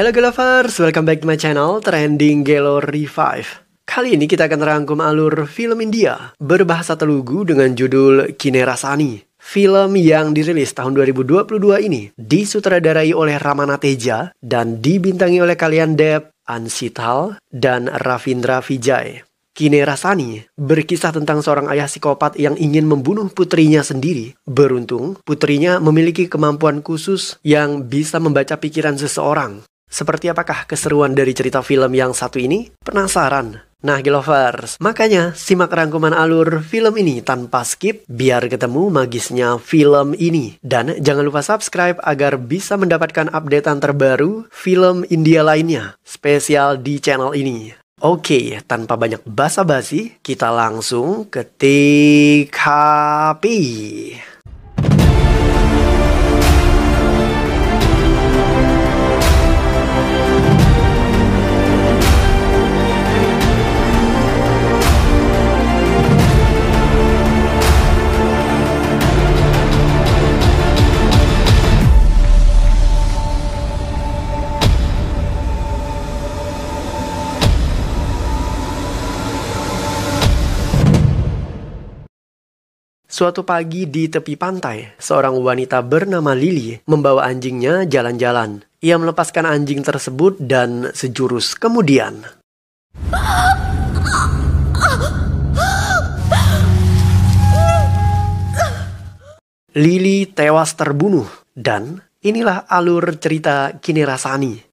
Hello Gelovers, welcome back to my channel Trending Gelo Revive. Kali ini kita akan rangkum alur film India berbahasa Telugu dengan judul Kinerasani. Film yang dirilis tahun 2022 ini disutradarai oleh Ramana Teja dan dibintangi oleh kalian Deb Ansital dan Ravindra Vijay. Kinerasani berkisah tentang seorang ayah psikopat yang ingin membunuh putrinya sendiri. Beruntung, putrinya memiliki kemampuan khusus yang bisa membaca pikiran seseorang. Seperti apakah keseruan dari cerita film yang satu ini? Penasaran? Nah, Gelovers, makanya simak rangkuman alur film ini tanpa skip biar ketemu magisnya film ini. Dan jangan lupa subscribe agar bisa mendapatkan updatean terbaru film India lainnya spesial di channel ini. Oke, tanpa banyak basa-basi, kita langsung ke TKP. Suatu pagi di tepi pantai, seorang wanita bernama Lily membawa anjingnya jalan-jalan. Ia melepaskan anjing tersebut dan sejurus kemudian. Lily tewas terbunuh dan inilah alur cerita Kini Rasani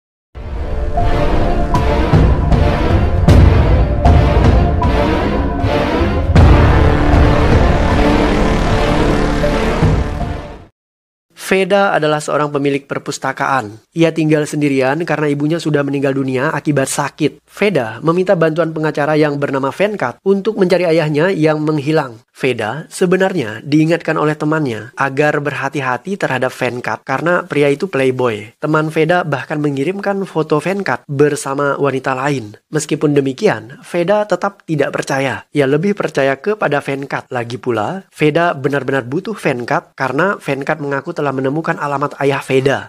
Veda adalah seorang pemilik perpustakaan. Ia tinggal sendirian karena ibunya sudah meninggal dunia akibat sakit. Veda meminta bantuan pengacara yang bernama Venkat untuk mencari ayahnya yang menghilang. Veda sebenarnya diingatkan oleh temannya agar berhati-hati terhadap Venkat karena pria itu playboy. Teman Veda bahkan mengirimkan foto Venkat bersama wanita lain. Meskipun demikian, Veda tetap tidak percaya. Ia lebih percaya kepada Venkat. Lagi pula, Veda benar-benar butuh Venkat karena Venkat mengaku telah menemukan alamat ayah Veda.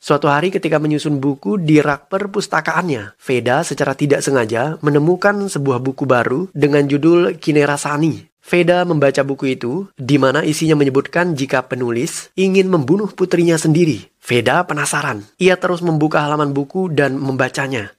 Suatu hari ketika menyusun buku di rak perpustakaannya, Veda secara tidak sengaja menemukan sebuah buku baru dengan judul Kinerasani. Veda membaca buku itu, di mana isinya menyebutkan jika penulis ingin membunuh putrinya sendiri. Veda penasaran. Ia terus membuka halaman buku dan membacanya.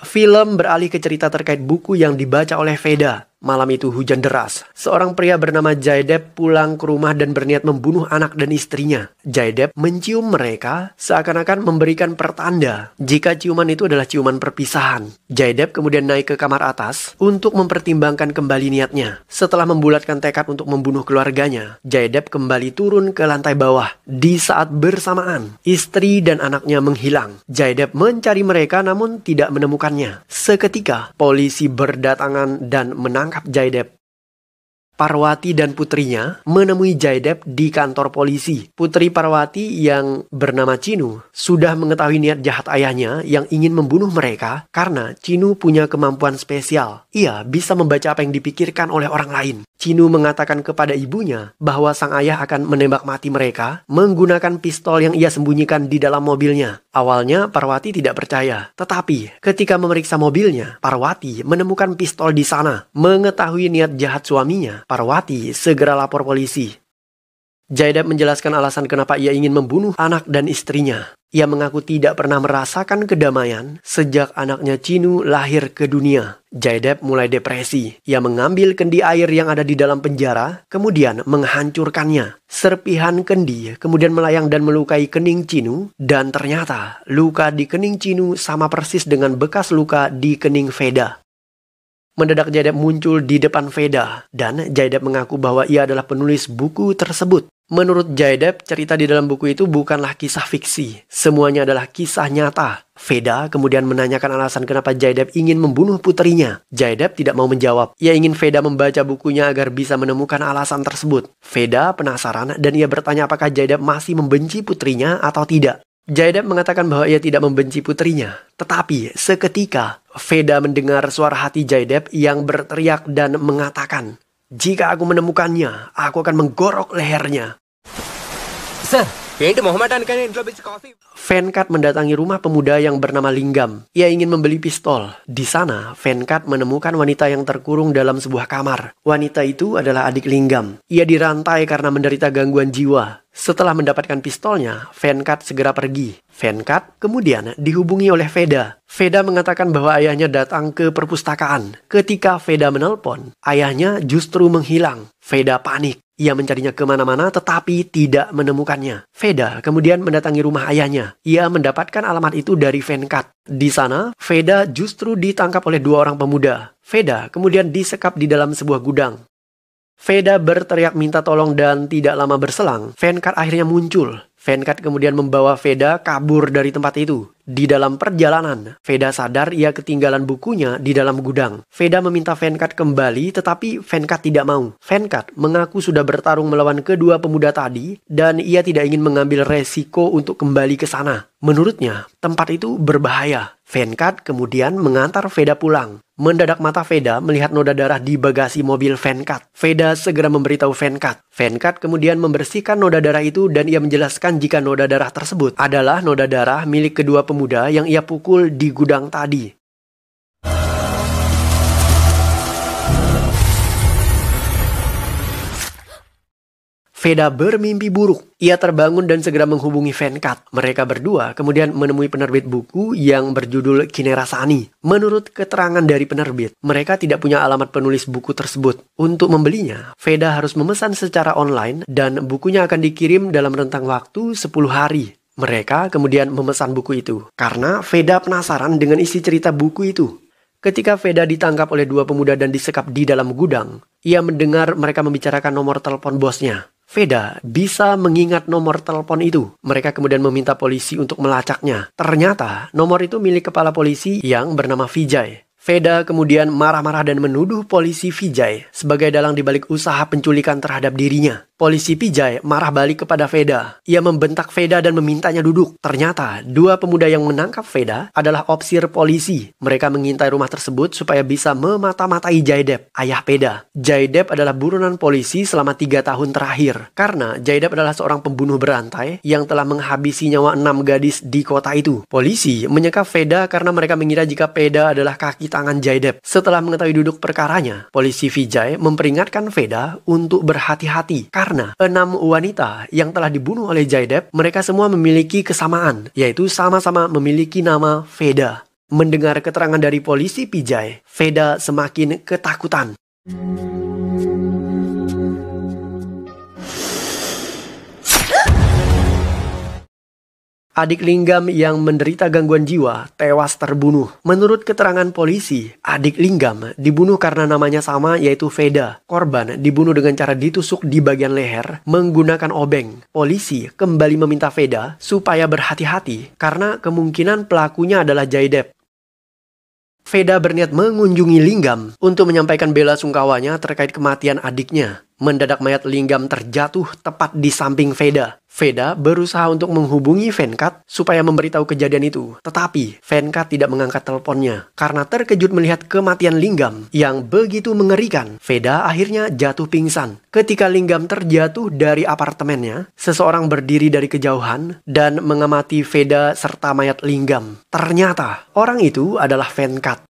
Film beralih ke cerita terkait buku yang dibaca oleh Veda. Malam itu hujan deras. Seorang pria bernama Jaidep pulang ke rumah dan berniat membunuh anak dan istrinya. Jaidep mencium mereka seakan-akan memberikan pertanda jika ciuman itu adalah ciuman perpisahan. Jaidep kemudian naik ke kamar atas untuk mempertimbangkan kembali niatnya. Setelah membulatkan tekad untuk membunuh keluarganya, Jaidep kembali turun ke lantai bawah. Di saat bersamaan, istri dan anaknya menghilang. Jaidep mencari mereka namun tidak menemukannya. Seketika, polisi berdatangan dan menangkap menangkap Jaidep. Parwati dan putrinya menemui Jaidep di kantor polisi. Putri Parwati yang bernama Cinu sudah mengetahui niat jahat ayahnya yang ingin membunuh mereka karena Cinu punya kemampuan spesial. Ia bisa membaca apa yang dipikirkan oleh orang lain. Cinu mengatakan kepada ibunya bahwa sang ayah akan menembak mati mereka menggunakan pistol yang ia sembunyikan di dalam mobilnya. Awalnya Parwati tidak percaya, tetapi ketika memeriksa mobilnya, Parwati menemukan pistol di sana. Mengetahui niat jahat suaminya, Parwati segera lapor polisi. Jaidab menjelaskan alasan kenapa ia ingin membunuh anak dan istrinya. Ia mengaku tidak pernah merasakan kedamaian sejak anaknya Cinu lahir ke dunia. Jaidab mulai depresi. Ia mengambil kendi air yang ada di dalam penjara, kemudian menghancurkannya. Serpihan kendi kemudian melayang dan melukai kening Cinu, dan ternyata luka di kening Cinu sama persis dengan bekas luka di kening Veda. Mendadak Jaidab muncul di depan Veda dan Jaidab mengaku bahwa ia adalah penulis buku tersebut. Menurut Jaideb, cerita di dalam buku itu bukanlah kisah fiksi. Semuanya adalah kisah nyata. Veda kemudian menanyakan alasan kenapa Jaideb ingin membunuh putrinya. Jaideb tidak mau menjawab. Ia ingin Veda membaca bukunya agar bisa menemukan alasan tersebut. Veda penasaran dan ia bertanya apakah Jaideb masih membenci putrinya atau tidak. Jaidab mengatakan bahwa ia tidak membenci putrinya. Tetapi seketika Veda mendengar suara hati Jaidab yang berteriak dan mengatakan, jika aku menemukannya, aku akan menggorok lehernya. Sir, Venkat ya mendatangi rumah pemuda yang bernama Linggam. Ia ingin membeli pistol. Di sana, Venkat menemukan wanita yang terkurung dalam sebuah kamar. Wanita itu adalah adik Linggam. Ia dirantai karena menderita gangguan jiwa. Setelah mendapatkan pistolnya, Venkat segera pergi. Venkat kemudian dihubungi oleh Veda. Veda mengatakan bahwa ayahnya datang ke perpustakaan. Ketika Veda menelpon, ayahnya justru menghilang. Veda panik. Ia mencarinya kemana-mana tetapi tidak menemukannya. Veda kemudian mendatangi rumah ayahnya. Ia mendapatkan alamat itu dari Venkat. Di sana, Veda justru ditangkap oleh dua orang pemuda. Veda kemudian disekap di dalam sebuah gudang. Veda berteriak minta tolong dan tidak lama berselang, Venkat akhirnya muncul. Venkat kemudian membawa Veda kabur dari tempat itu. Di dalam perjalanan, Veda sadar ia ketinggalan bukunya di dalam gudang. Veda meminta Venkat kembali, tetapi Venkat tidak mau. Venkat mengaku sudah bertarung melawan kedua pemuda tadi, dan ia tidak ingin mengambil resiko untuk kembali ke sana. Menurutnya, tempat itu berbahaya. Venkat kemudian mengantar Veda pulang. Mendadak mata Veda melihat noda darah di bagasi mobil Venkat. Veda segera memberitahu Venkat. Venkat kemudian membersihkan noda darah itu dan ia menjelaskan jika noda darah tersebut adalah noda darah milik kedua pemuda yang ia pukul di gudang tadi. Veda bermimpi buruk. Ia terbangun dan segera menghubungi Venkat. Mereka berdua kemudian menemui penerbit buku yang berjudul Kinerasani. Menurut keterangan dari penerbit, mereka tidak punya alamat penulis buku tersebut. Untuk membelinya, Veda harus memesan secara online dan bukunya akan dikirim dalam rentang waktu 10 hari. Mereka kemudian memesan buku itu karena Veda penasaran dengan isi cerita buku itu. Ketika Veda ditangkap oleh dua pemuda dan disekap di dalam gudang, ia mendengar mereka membicarakan nomor telepon bosnya. Veda bisa mengingat nomor telepon itu. Mereka kemudian meminta polisi untuk melacaknya. Ternyata nomor itu milik kepala polisi yang bernama Vijay. Veda kemudian marah-marah dan menuduh polisi Vijay sebagai dalang dibalik usaha penculikan terhadap dirinya. Polisi Vijay marah balik kepada Veda. Ia membentak Veda dan memintanya duduk. Ternyata, dua pemuda yang menangkap Veda adalah opsir polisi. Mereka mengintai rumah tersebut supaya bisa memata-matai Jaidep, ayah Veda. Jaidep adalah buronan polisi selama tiga tahun terakhir. Karena Jaidep adalah seorang pembunuh berantai yang telah menghabisi nyawa enam gadis di kota itu. Polisi menyeka Veda karena mereka mengira jika Veda adalah kaki tangan Jaidep. Setelah mengetahui duduk perkaranya, polisi Vijay memperingatkan Veda untuk berhati-hati karena enam wanita yang telah dibunuh oleh Jaidep, mereka semua memiliki kesamaan, yaitu sama-sama memiliki nama Veda. Mendengar keterangan dari polisi Pijai, Veda semakin ketakutan. Adik Linggam yang menderita gangguan jiwa tewas terbunuh. Menurut keterangan polisi, adik Linggam dibunuh karena namanya sama yaitu Veda. Korban dibunuh dengan cara ditusuk di bagian leher menggunakan obeng. Polisi kembali meminta Veda supaya berhati-hati karena kemungkinan pelakunya adalah Jaidep. Veda berniat mengunjungi Linggam untuk menyampaikan bela sungkawanya terkait kematian adiknya. Mendadak mayat Linggam terjatuh tepat di samping Veda. Veda berusaha untuk menghubungi Venkat supaya memberitahu kejadian itu. Tetapi, Venkat tidak mengangkat teleponnya karena terkejut melihat kematian Linggam yang begitu mengerikan. Veda akhirnya jatuh pingsan. Ketika Linggam terjatuh dari apartemennya, seseorang berdiri dari kejauhan dan mengamati Veda serta mayat Linggam. Ternyata, orang itu adalah Venkat.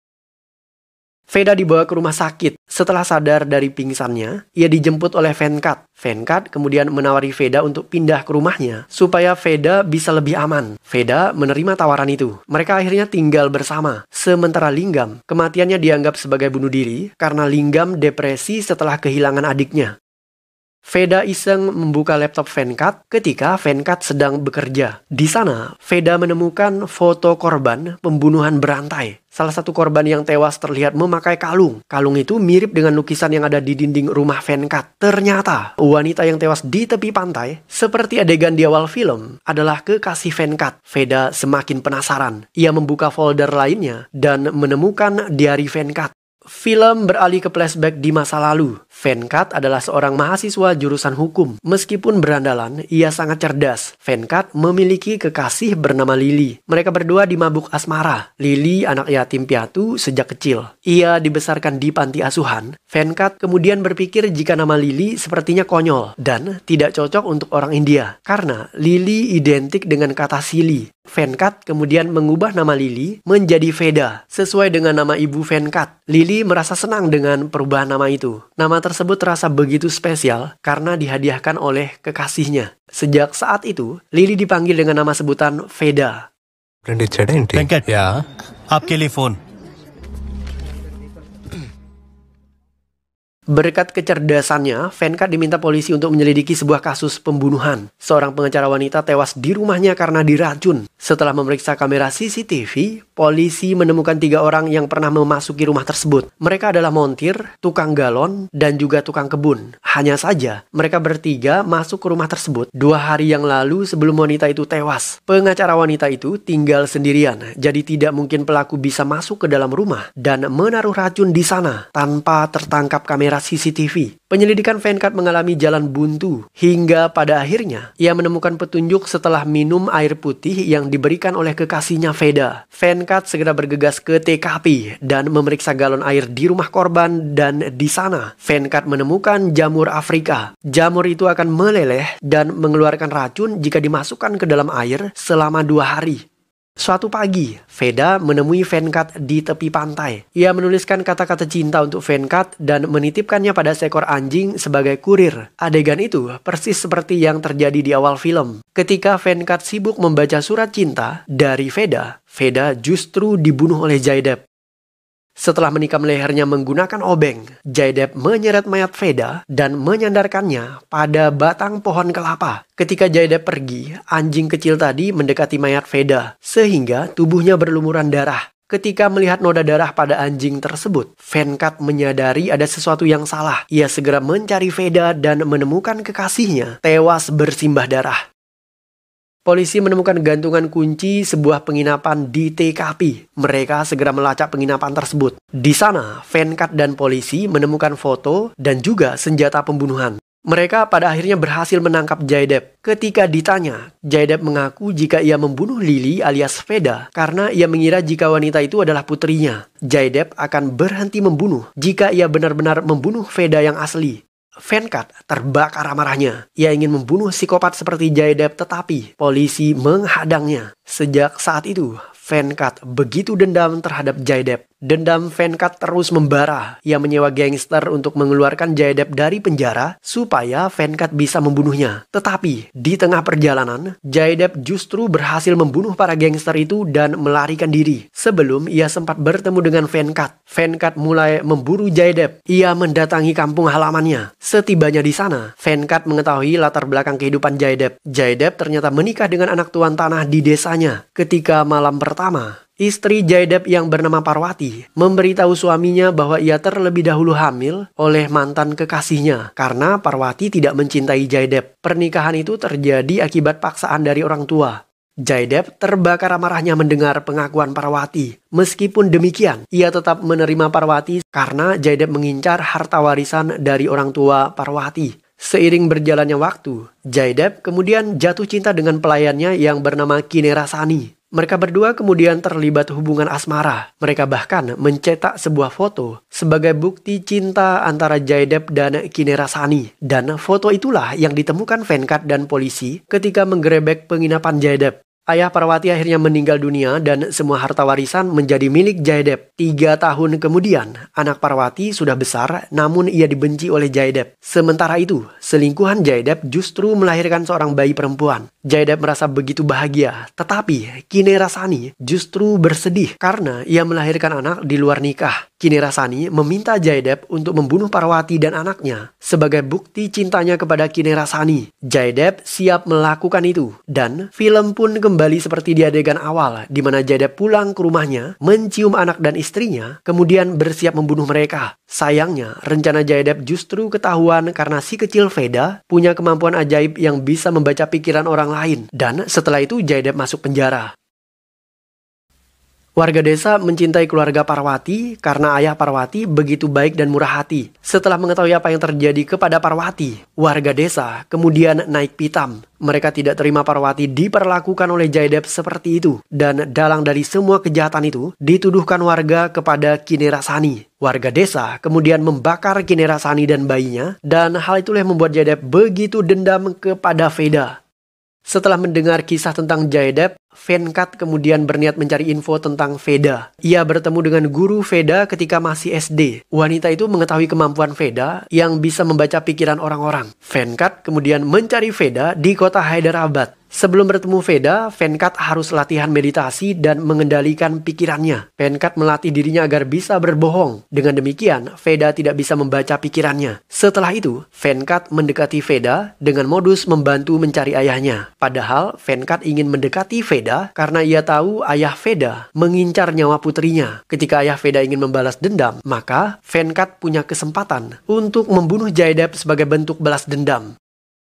Veda dibawa ke rumah sakit. Setelah sadar dari pingsannya, ia dijemput oleh Venkat. Venkat kemudian menawari Veda untuk pindah ke rumahnya supaya Veda bisa lebih aman. Veda menerima tawaran itu. Mereka akhirnya tinggal bersama. Sementara Linggam, kematiannya dianggap sebagai bunuh diri karena Linggam depresi setelah kehilangan adiknya. Veda iseng membuka laptop Venkat ketika Venkat sedang bekerja. Di sana, Veda menemukan foto korban pembunuhan berantai. Salah satu korban yang tewas terlihat memakai kalung. Kalung itu mirip dengan lukisan yang ada di dinding rumah Venkat. Ternyata, wanita yang tewas di tepi pantai, seperti adegan di awal film, adalah kekasih Venkat. Veda semakin penasaran. Ia membuka folder lainnya dan menemukan diari Venkat. Film beralih ke flashback di masa lalu. Venkat adalah seorang mahasiswa jurusan hukum. Meskipun berandalan, ia sangat cerdas. Venkat memiliki kekasih bernama Lily. Mereka berdua dimabuk asmara. Lily anak yatim piatu sejak kecil. Ia dibesarkan di panti asuhan. Venkat kemudian berpikir jika nama Lily sepertinya konyol dan tidak cocok untuk orang India. Karena Lily identik dengan kata Sili. Venkat kemudian mengubah nama Lili menjadi Veda sesuai dengan nama ibu Venkat. Lili merasa senang dengan perubahan nama itu. Nama tersebut terasa begitu spesial karena dihadiahkan oleh kekasihnya. Sejak saat itu, Lili dipanggil dengan nama sebutan Veda. Venkat, ya. Aapke liye phone. Berkat kecerdasannya, Venkat diminta polisi untuk menyelidiki sebuah kasus pembunuhan. Seorang pengacara wanita tewas di rumahnya karena diracun. Setelah memeriksa kamera CCTV, polisi menemukan tiga orang yang pernah memasuki rumah tersebut. Mereka adalah montir, tukang galon, dan juga tukang kebun. Hanya saja, mereka bertiga masuk ke rumah tersebut dua hari yang lalu sebelum wanita itu tewas. Pengacara wanita itu tinggal sendirian, jadi tidak mungkin pelaku bisa masuk ke dalam rumah dan menaruh racun di sana tanpa tertangkap kamera kamera CCTV. Penyelidikan Venkat mengalami jalan buntu hingga pada akhirnya ia menemukan petunjuk setelah minum air putih yang diberikan oleh kekasihnya Veda. Venkat segera bergegas ke TKP dan memeriksa galon air di rumah korban dan di sana Venkat menemukan jamur Afrika. Jamur itu akan meleleh dan mengeluarkan racun jika dimasukkan ke dalam air selama dua hari. Suatu pagi, Veda menemui Venkat di tepi pantai. Ia menuliskan kata-kata cinta untuk Venkat dan menitipkannya pada seekor anjing sebagai kurir. Adegan itu persis seperti yang terjadi di awal film. Ketika Venkat sibuk membaca surat cinta dari Veda, Veda justru dibunuh oleh Jaidep. Setelah menikam lehernya menggunakan obeng, Jaidep menyeret mayat Veda dan menyandarkannya pada batang pohon kelapa. Ketika Jaidep pergi, anjing kecil tadi mendekati mayat Veda sehingga tubuhnya berlumuran darah. Ketika melihat noda darah pada anjing tersebut, Venkat menyadari ada sesuatu yang salah. Ia segera mencari Veda dan menemukan kekasihnya tewas bersimbah darah. Polisi menemukan gantungan kunci sebuah penginapan di TKP. Mereka segera melacak penginapan tersebut. Di sana, Venkat dan polisi menemukan foto dan juga senjata pembunuhan. Mereka pada akhirnya berhasil menangkap Jaidep. Ketika ditanya, Jaidep mengaku jika ia membunuh Lily alias Veda karena ia mengira jika wanita itu adalah putrinya. Jaidep akan berhenti membunuh jika ia benar-benar membunuh Veda yang asli. Venkat terbakar amarahnya. Ia ingin membunuh psikopat seperti Jaideb tetapi polisi menghadangnya. Sejak saat itu, Venkat begitu dendam terhadap Jaidep. Dendam Venkat terus membara. Ia menyewa gangster untuk mengeluarkan Jaidep dari penjara supaya Venkat bisa membunuhnya. Tetapi, di tengah perjalanan, Jaidep justru berhasil membunuh para gangster itu dan melarikan diri. Sebelum ia sempat bertemu dengan Venkat, Venkat mulai memburu Jaidep. Ia mendatangi kampung halamannya. Setibanya di sana, Venkat mengetahui latar belakang kehidupan Jaidep. Jaidep ternyata menikah dengan anak tuan tanah di desa ceritanya, ketika malam pertama, Istri Jaidep yang bernama Parwati memberitahu suaminya bahwa ia terlebih dahulu hamil oleh mantan kekasihnya karena Parwati tidak mencintai Jaidep. Pernikahan itu terjadi akibat paksaan dari orang tua. Jaidep terbakar amarahnya mendengar pengakuan Parwati. Meskipun demikian, ia tetap menerima Parwati karena Jaidep mengincar harta warisan dari orang tua Parwati. Seiring berjalannya waktu, Jaidep kemudian jatuh cinta dengan pelayannya yang bernama Kinerasani. Mereka berdua kemudian terlibat hubungan asmara. Mereka bahkan mencetak sebuah foto sebagai bukti cinta antara Jaidep dan Kinerasani. Dan foto itulah yang ditemukan Venkat dan polisi ketika menggerebek penginapan Jaidep. Ayah Parwati akhirnya meninggal dunia dan semua harta warisan menjadi milik Jayadeb. Tiga tahun kemudian, anak Parwati sudah besar namun ia dibenci oleh Jayadeb. Sementara itu, selingkuhan Jayadeb justru melahirkan seorang bayi perempuan. Jayadeb merasa begitu bahagia, tetapi Kine Rasani justru bersedih karena ia melahirkan anak di luar nikah. Kini Rasani meminta Jaideb untuk membunuh Parwati dan anaknya sebagai bukti cintanya kepada Kini Rasani. siap melakukan itu dan film pun kembali seperti di adegan awal di mana Jaideb pulang ke rumahnya, mencium anak dan istrinya, kemudian bersiap membunuh mereka. Sayangnya, rencana Jaideb justru ketahuan karena si kecil Veda punya kemampuan ajaib yang bisa membaca pikiran orang lain dan setelah itu Jaideb masuk penjara. Warga desa mencintai keluarga Parwati karena ayah Parwati begitu baik dan murah hati. Setelah mengetahui apa yang terjadi kepada Parwati, warga desa kemudian naik pitam. Mereka tidak terima Parwati diperlakukan oleh Jaidep seperti itu. Dan dalang dari semua kejahatan itu dituduhkan warga kepada Kinerasani. Warga desa kemudian membakar Kinerasani dan bayinya dan hal itulah yang membuat Jaidep begitu dendam kepada Veda. Setelah mendengar kisah tentang Jaedep, Venkat kemudian berniat mencari info tentang Veda. Ia bertemu dengan guru Veda ketika masih SD. Wanita itu mengetahui kemampuan Veda yang bisa membaca pikiran orang-orang. Venkat kemudian mencari Veda di kota Hyderabad. Sebelum bertemu Veda, Venkat harus latihan meditasi dan mengendalikan pikirannya. Venkat melatih dirinya agar bisa berbohong. Dengan demikian, Veda tidak bisa membaca pikirannya. Setelah itu, Venkat mendekati Veda dengan modus membantu mencari ayahnya. Padahal, Venkat ingin mendekati Veda karena ia tahu ayah Veda mengincar nyawa putrinya. Ketika ayah Veda ingin membalas dendam, maka Venkat punya kesempatan untuk membunuh Jaideb sebagai bentuk balas dendam.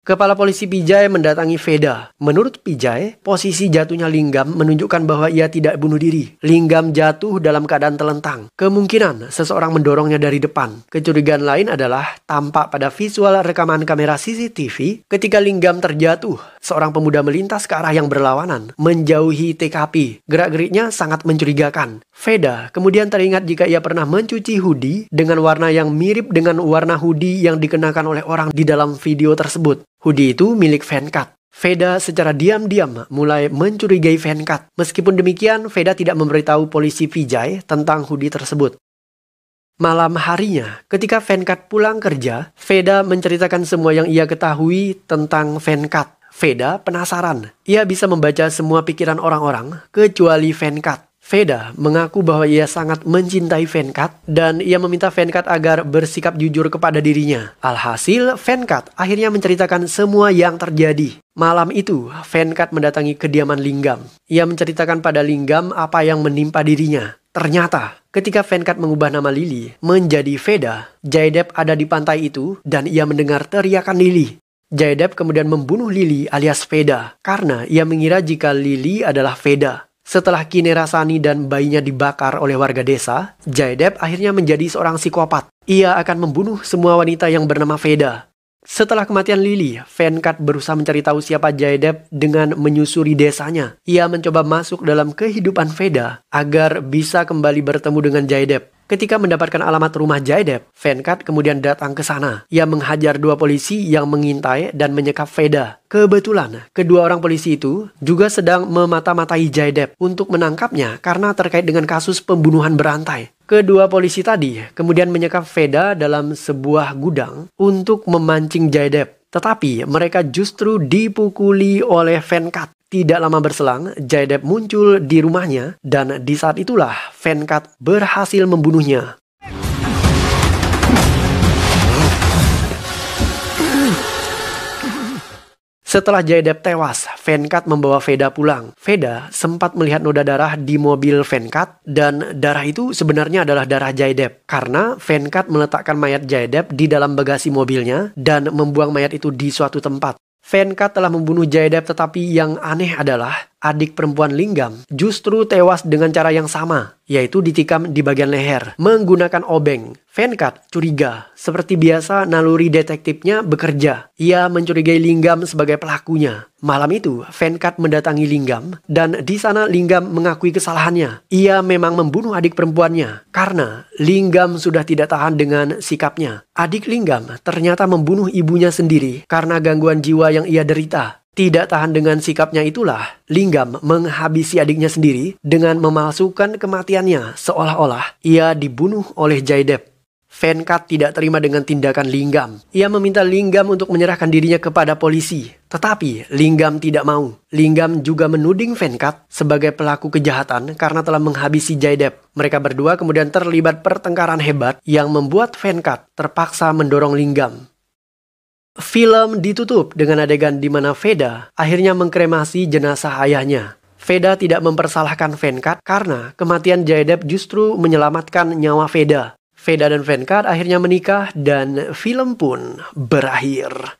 Kepala polisi Pijai mendatangi Veda. Menurut Pijai, posisi jatuhnya Linggam menunjukkan bahwa ia tidak bunuh diri. Linggam jatuh dalam keadaan telentang. Kemungkinan seseorang mendorongnya dari depan. Kecurigaan lain adalah tampak pada visual rekaman kamera CCTV ketika Linggam terjatuh seorang pemuda melintas ke arah yang berlawanan, menjauhi TKP. Gerak-geriknya sangat mencurigakan. Veda kemudian teringat jika ia pernah mencuci hoodie dengan warna yang mirip dengan warna hoodie yang dikenakan oleh orang di dalam video tersebut. Hoodie itu milik Venkat. Veda secara diam-diam mulai mencurigai Venkat. Meskipun demikian, Veda tidak memberitahu polisi Vijay tentang hoodie tersebut. Malam harinya, ketika Venkat pulang kerja, Veda menceritakan semua yang ia ketahui tentang Venkat. Veda penasaran. Ia bisa membaca semua pikiran orang-orang, kecuali Venkat. Veda mengaku bahwa ia sangat mencintai Venkat dan ia meminta Venkat agar bersikap jujur kepada dirinya. Alhasil, Venkat akhirnya menceritakan semua yang terjadi. Malam itu, Venkat mendatangi kediaman Linggam. Ia menceritakan pada Linggam apa yang menimpa dirinya. Ternyata, ketika Venkat mengubah nama Lili menjadi Veda, Jaidep ada di pantai itu dan ia mendengar teriakan Lili. Jayadeb kemudian membunuh Lily alias Veda karena ia mengira jika Lily adalah Veda. Setelah Kinerasani dan bayinya dibakar oleh warga desa, Jayadeb akhirnya menjadi seorang psikopat. Ia akan membunuh semua wanita yang bernama Veda. Setelah kematian Lily, Venkat berusaha mencari tahu siapa Jayadeb dengan menyusuri desanya. Ia mencoba masuk dalam kehidupan Veda agar bisa kembali bertemu dengan Jayadeb. Ketika mendapatkan alamat rumah Jaidep, Venkat kemudian datang ke sana. Ia menghajar dua polisi yang mengintai dan menyekap Veda. Kebetulan, kedua orang polisi itu juga sedang memata-matai Jaidep untuk menangkapnya karena terkait dengan kasus pembunuhan berantai. Kedua polisi tadi kemudian menyekap Veda dalam sebuah gudang untuk memancing Jaidep. Tetapi mereka justru dipukuli oleh Venkat tidak lama berselang, Jadep muncul di rumahnya dan di saat itulah Venkat berhasil membunuhnya. Setelah Jadep tewas, Venkat membawa Veda pulang. Veda sempat melihat noda darah di mobil Venkat dan darah itu sebenarnya adalah darah Jadep karena Venkat meletakkan mayat Jadep di dalam bagasi mobilnya dan membuang mayat itu di suatu tempat. Venka telah membunuh Jaedab tetapi yang aneh adalah adik perempuan Linggam, justru tewas dengan cara yang sama, yaitu ditikam di bagian leher menggunakan obeng. Venkat curiga, seperti biasa naluri detektifnya bekerja. Ia mencurigai Linggam sebagai pelakunya. Malam itu, Venkat mendatangi Linggam dan di sana Linggam mengakui kesalahannya. Ia memang membunuh adik perempuannya karena Linggam sudah tidak tahan dengan sikapnya. Adik Linggam ternyata membunuh ibunya sendiri karena gangguan jiwa yang ia derita. Tidak tahan dengan sikapnya itulah, Linggam menghabisi adiknya sendiri dengan memalsukan kematiannya seolah-olah ia dibunuh oleh Jaidep. Venkat tidak terima dengan tindakan Linggam. Ia meminta Linggam untuk menyerahkan dirinya kepada polisi. Tetapi Linggam tidak mau. Linggam juga menuding Venkat sebagai pelaku kejahatan karena telah menghabisi Jaidep. Mereka berdua kemudian terlibat pertengkaran hebat yang membuat Venkat terpaksa mendorong Linggam. Film ditutup dengan adegan di mana Veda akhirnya mengkremasi jenazah ayahnya. Veda tidak mempersalahkan Venkat karena kematian Jayadeb justru menyelamatkan nyawa Veda. Veda dan Venkat akhirnya menikah dan film pun berakhir.